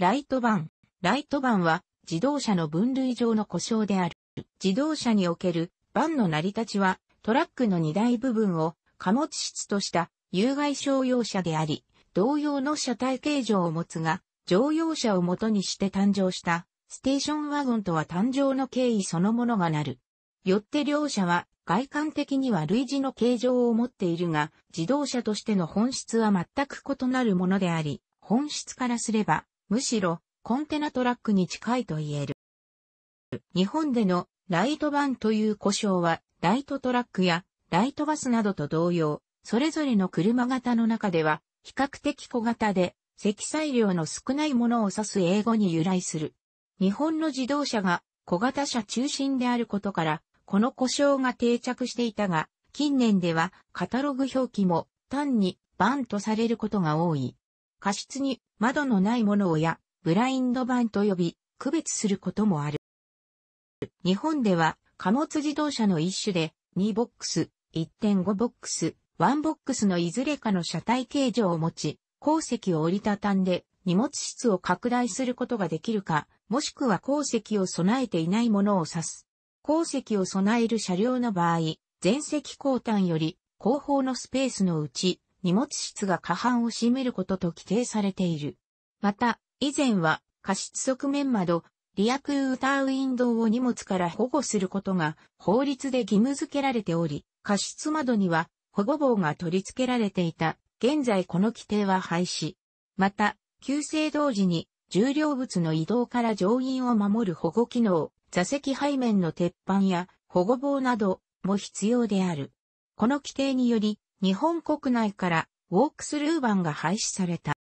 ライトバン。ライトバンは自動車の分類上の故障である。自動車におけるバンの成り立ちはトラックの荷台部分を貨物室とした有害商用車であり、同様の車体形状を持つが、乗用車を元にして誕生したステーションワゴンとは誕生の経緯そのものがなる。よって両者は外観的には類似の形状を持っているが、自動車としての本質は全く異なるものであり、本質からすればむしろコンテナトラックに近いと言える。日本でのライトバンという故障は、ライトトラックやライトバスなどと同様、それぞれの車型の中では、比較的小型で、積載量の少ないものを指す英語に由来する。日本の自動車が小型車中心であることから、この故障が定着していたが、近年ではカタログ表記も単にバンとされることが多い。過失に窓のないものをや、ブラインド版と呼び、区別することもある。日本では貨物自動車の一種で、2ボックス、1.5ボックス、1ボックスのいずれかの車体形状を持ち、鉱石を折りたたんで荷物室を拡大することができるか、もしくは鉱石を備えていないものを指す。鉱石を備える車両の場合、前席後端より後方のスペースのうち、荷物室が下半を占めることと規定されている。また、以前は、過失側面窓、リアクーターウィンドウを荷物から保護することが法律で義務付けられており、過失窓には保護棒が取り付けられていた。現在この規定は廃止。また、旧制同時に重量物の移動から乗員を守る保護機能、座席背面の鉄板や保護棒なども必要である。この規定により、日本国内からウォークスルー版が廃止された。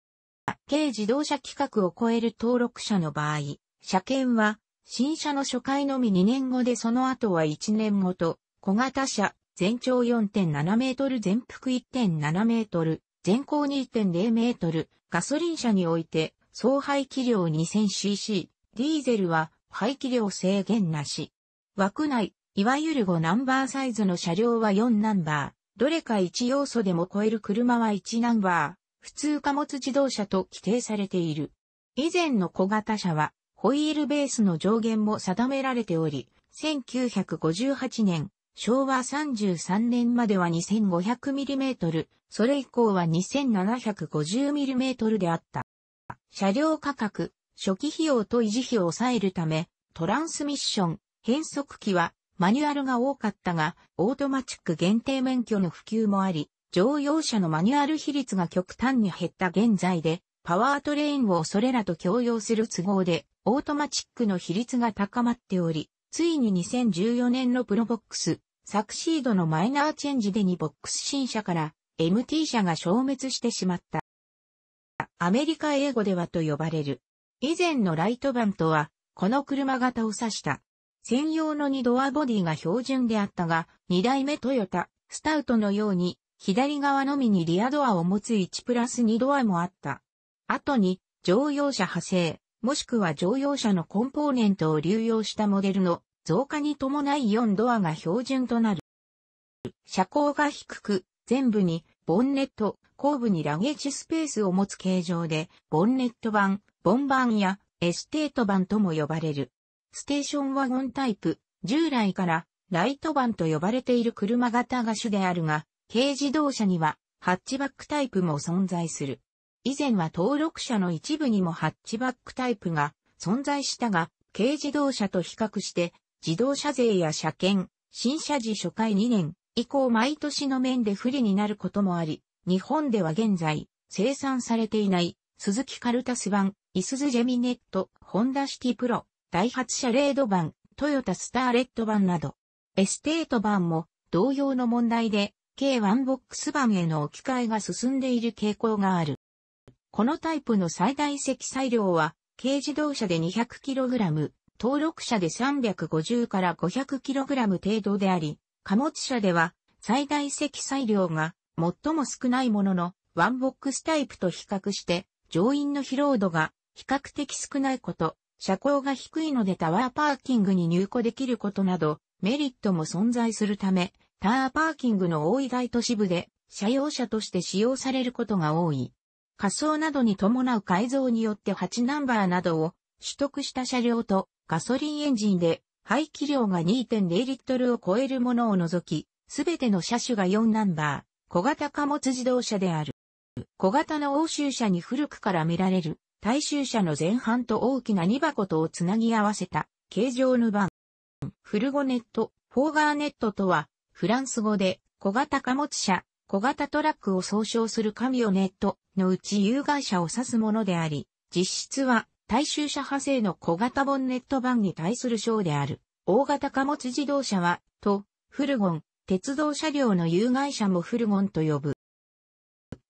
軽自動車規格を超える登録者の場合、車検は新車の初回のみ2年後でその後は1年後と小型車、全長4.7メートル、全幅1.7メートル、全高2.0メートル、ガソリン車において総排気量 2000cc、ディーゼルは排気量制限なし。枠内、いわゆる5ナンバーサイズの車両は4ナンバー、どれか一要素でも超える車は一ナンバー、普通貨物自動車と規定されている。以前の小型車は、ホイールベースの上限も定められており、1958年、昭和33年までは 2500mm、それ以降は 2750mm であった。車両価格、初期費用と維持費を抑えるため、トランスミッション、変速機はマニュアルが多かったが、オートマチック限定免許の普及もあり、乗用車のマニュアル比率が極端に減った現在で、パワートレインをそれらと共用する都合で、オートマチックの比率が高まっており、ついに2014年のプロボックス、サクシードのマイナーチェンジで2ボックス新車から MT 車が消滅してしまった。アメリカ英語ではと呼ばれる。以前のライトバンとは、この車型を指した専用の2ドアボディが標準であったが、2代目トヨタ、スタウトのように、左側のみにリアドアを持つ1プラス2ドアもあった。後に、乗用車派生、もしくは乗用車のコンポーネントを流用したモデルの増加に伴い4ドアが標準となる。車高が低く、全部に、ボンネット、後部にラゲージスペースを持つ形状で、ボンネット版、ボン版やエステート版とも呼ばれる。ステーションワゴンタイプ、従来からライトバンと呼ばれている車型が主であるが、軽自動車にはハッチバックタイプも存在する。以前は登録者の一部にもハッチバックタイプが存在したが、軽自動車と比較して自動車税や車検、新車時初回2年以降毎年の面で不利になることもあり、日本では現在生産されていない鈴木カルタス版、イスズジェミネット、ホンダシティプロ、ダイハツレード版、トヨタスターレット版など、エステート版も同様の問題で、k ワンボックス版への置き換えが進んでいる傾向がある。このタイプの最大積載量は、軽自動車で 200kg、登録車で350から 500kg 程度であり、貨物車では最大積載量が最も少ないものの、ワンボックスタイプと比較して、乗員の疲労度が比較的少ないこと、車高が低いのでタワーパーキングに入庫できることなど、メリットも存在するため、タワーパーキングの多い大都市部で、車用車として使用されることが多い。仮想などに伴う改造によって8ナンバーなどを取得した車両とガソリンエンジンで排気量が2.0リットルを超えるものを除き、すべての車種が4ナンバー、小型貨物自動車である。小型の欧州車に古くから見られる大衆車の前半と大きな2箱とをつなぎ合わせた形状の版フルゴネット、フォーガーネットとは、フランス語で小型貨物車、小型トラックを総称するカミオネットのうち有害車を指すものであり、実質は大衆車派生の小型ボンネット版に対する章である。大型貨物自動車は、と、フルゴン、鉄道車両の有害車もフルゴンと呼ぶ。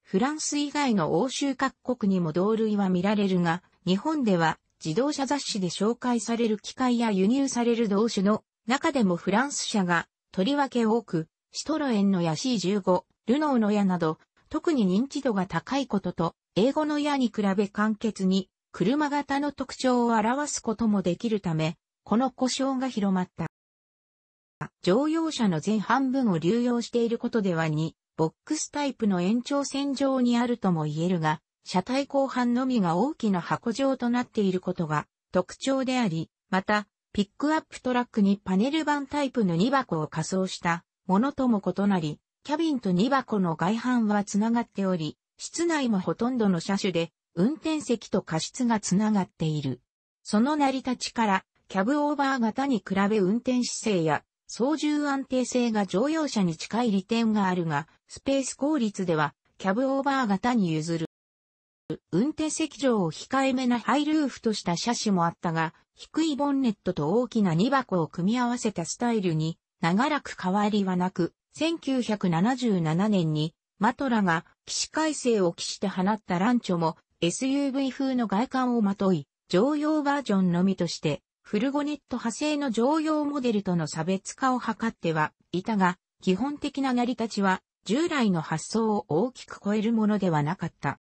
フランス以外の欧州各国にも同類は見られるが、日本では自動車雑誌で紹介される機械や輸入される同種の中でもフランス車がとりわけ多く、シトロエンのヤ C15、ルノーの矢など、特に認知度が高いことと、英語の矢に比べ簡潔に、車型の特徴を表すこともできるため、この故障が広まった。乗用車の前半分を流用していることでは2、ボックスタイプの延長線上にあるとも言えるが、車体後半のみが大きな箱状となっていることが特徴であり、また、ピックアップトラックにパネル板タイプの2箱を仮装したものとも異なり、キャビンと2箱の外板はつながっており、室内もほとんどの車種で運転席と過失がつながっている。その成り立ちから、キャブオーバー型に比べ運転姿勢や操縦安定性が乗用車に近い利点があるが、スペース効率では、キャブオーバー型に譲る。運転席上を控えめなハイルーフとした車種もあったが、低いボンネットと大きな荷箱を組み合わせたスタイルに、長らく変わりはなく、1977年に、マトラが騎士改正を騎して放ったランチョも SUV 風の外観をまとい、乗用バージョンのみとしてフルゴネット派生の常用モデルとの差別化を図ってはいたが、基本的な成り立ちは従来の発想を大きく超えるものではなかった。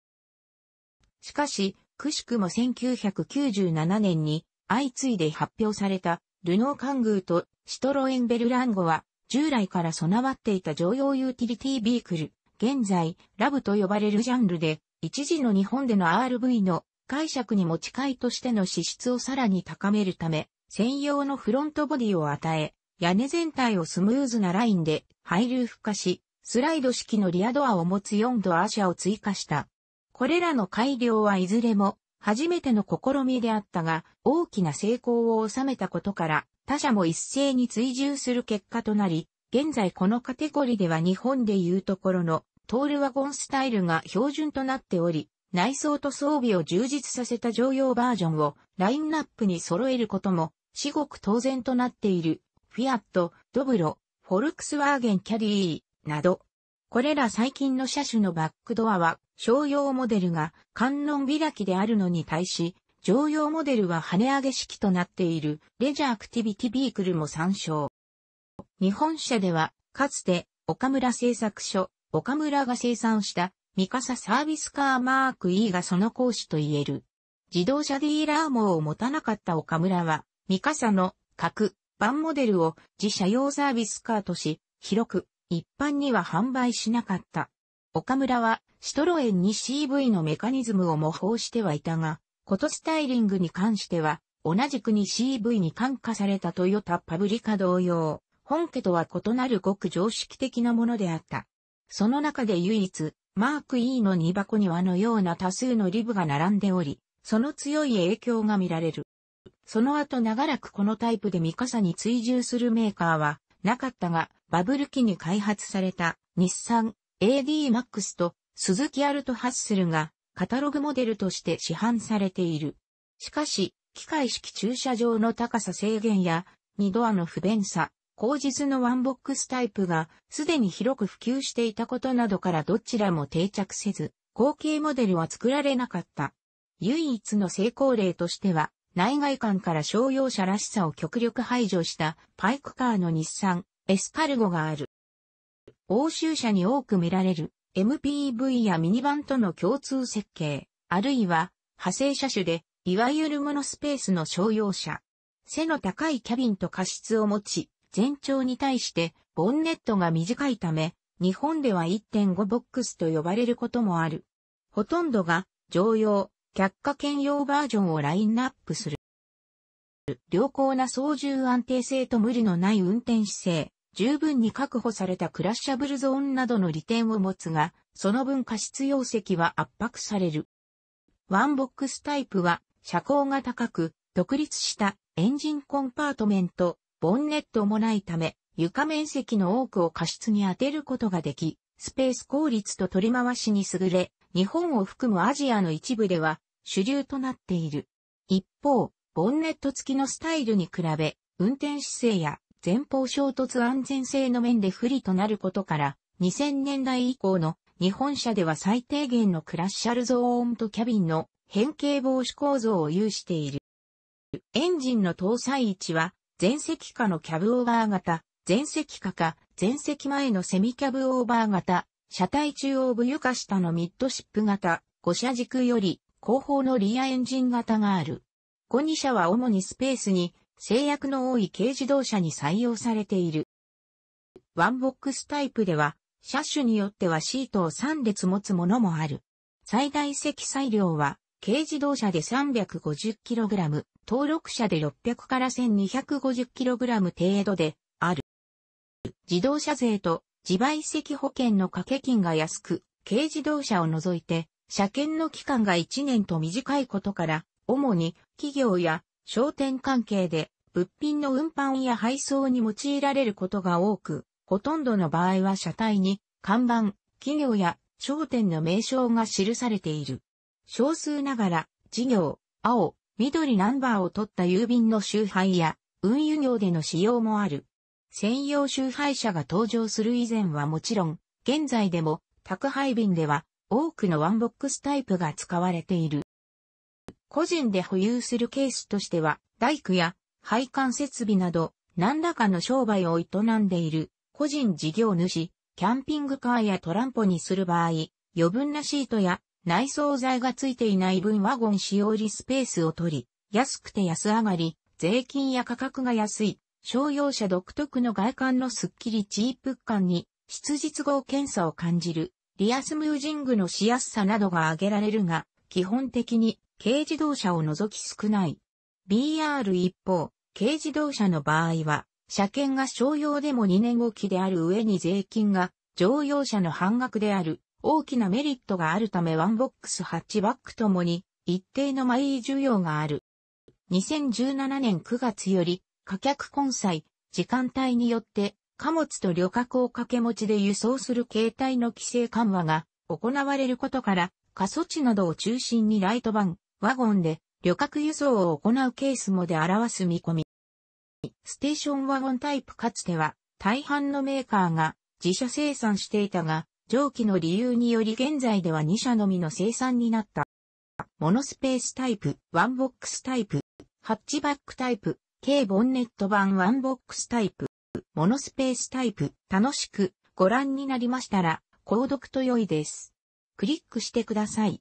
しかし、くしくも1997年に相次いで発表されたルノーカングーとシトロエンベルランゴは従来から備わっていた常用ユーティリティビークル、現在ラブと呼ばれるジャンルで一時の日本での RV の解釈に持ち替えとしての資質をさらに高めるため、専用のフロントボディを与え、屋根全体をスムーズなラインで配流付加し、スライド式のリアドアを持つ4度アーシャを追加した。これらの改良はいずれも初めての試みであったが、大きな成功を収めたことから、他社も一斉に追従する結果となり、現在このカテゴリーでは日本でいうところのトールワゴンスタイルが標準となっており、内装と装備を充実させた常用バージョンをラインナップに揃えることも、至極当然となっている、フィアット、ドブロ、フォルクスワーゲンキャリー、など。これら最近の車種のバックドアは、商用モデルが観音開きであるのに対し、常用モデルは跳ね上げ式となっているレジャーアクティビティビークルも参照。日本車では、かつて岡村製作所、岡村が生産したミカササービスカーマーク E がその講師と言える。自動車ディーラー網を持たなかった岡村は、ミカサの各版モデルを自社用サービスカーとし、広く一般には販売しなかった。岡村はシトロエンに CV のメカニズムを模倣してはいたが、ことスタイリングに関しては、同じくに CV に感化されたトヨタパブリカ同様、本家とは異なるごく常識的なものであった。その中で唯一、マーク E の荷箱にはのような多数のリブが並んでおり、その強い影響が見られる。その後長らくこのタイプでミカサに追従するメーカーはなかったが、バブル期に開発された日産 AD-MAX と鈴木アルトハッスルがカタログモデルとして市販されている。しかし、機械式駐車場の高さ制限や2ドアの不便さ、後日のワンボックスタイプがすでに広く普及していたことなどからどちらも定着せず、後継モデルは作られなかった。唯一の成功例としては、内外観から商用車らしさを極力排除したパイクカーの日産、エスカルゴがある。欧州車に多く見られる MPV やミニバンとの共通設計、あるいは派生車種で、いわゆるモノスペースの商用車。背の高いキャビンと過失を持ち、全長に対してボンネットが短いため、日本では1.5ボックスと呼ばれることもある。ほとんどが常用、却下兼用バージョンをラインナップする。良好な操縦安定性と無理のない運転姿勢、十分に確保されたクラッシャブルゾーンなどの利点を持つが、その分過失容積は圧迫される。ワンボックスタイプは車高が高く、独立したエンジンコンパートメント、ボンネットもないため、床面積の多くを過失に当てることができ、スペース効率と取り回しに優れ、日本を含むアジアの一部では主流となっている。一方、ボンネット付きのスタイルに比べ、運転姿勢や前方衝突安全性の面で不利となることから、2000年代以降の日本車では最低限のクラッシャルゾーンとキャビンの変形防止構造を有している。エンジンの搭載位置は前席下のキャブオーバー型、前席下か、前席前のセミキャブオーバー型、車体中央部床下のミッドシップ型、5車軸より後方のリアエンジン型がある。五2車は主にスペースに制約の多い軽自動車に採用されている。ワンボックスタイプでは、車種によってはシートを3列持つものもある。最大積載量は軽自動車で 350kg、登録車で600から 1250kg 程度である。自動車税と自賠責保険の掛け金が安く、軽自動車を除いて、車検の期間が1年と短いことから、主に企業や商店関係で物品の運搬や配送に用いられることが多く、ほとんどの場合は車体に看板、企業や商店の名称が記されている。少数ながら、事業、青、緑ナンバーを取った郵便の集配や、運輸業での使用もある。専用集配車が登場する以前はもちろん、現在でも、宅配便では、多くのワンボックスタイプが使われている。個人で保有するケースとしては、大工や配管設備など、何らかの商売を営んでいる、個人事業主、キャンピングカーやトランポにする場合、余分なシートや内装材が付いていない分ワゴン使用リスペースを取り、安くて安上がり、税金や価格が安い、商用車独特の外観のスッキリチープ感に、質実合検査を感じる、リアスムージングのしやすさなどが挙げられるが、基本的に軽自動車を除き少ない。BR 一方、軽自動車の場合は、車検が商用でも2年後期である上に税金が乗用車の半額である。大きなメリットがあるためワンボックスハッチバックともに一定のマイ需要がある。2017年9月より価客混載、時間帯によって貨物と旅客を掛け持ちで輸送する形態の規制緩和が行われることから過疎地などを中心にライトバン、ワゴンで旅客輸送を行うケースもで表す見込み。ステーションワゴンタイプかつては大半のメーカーが自社生産していたが、上記の理由により現在では2社のみの生産になった。モノスペースタイプ、ワンボックスタイプ、ハッチバックタイプ、軽ボンネット版ワンボックスタイプ、モノスペースタイプ、楽しくご覧になりましたら、購読と良いです。クリックしてください。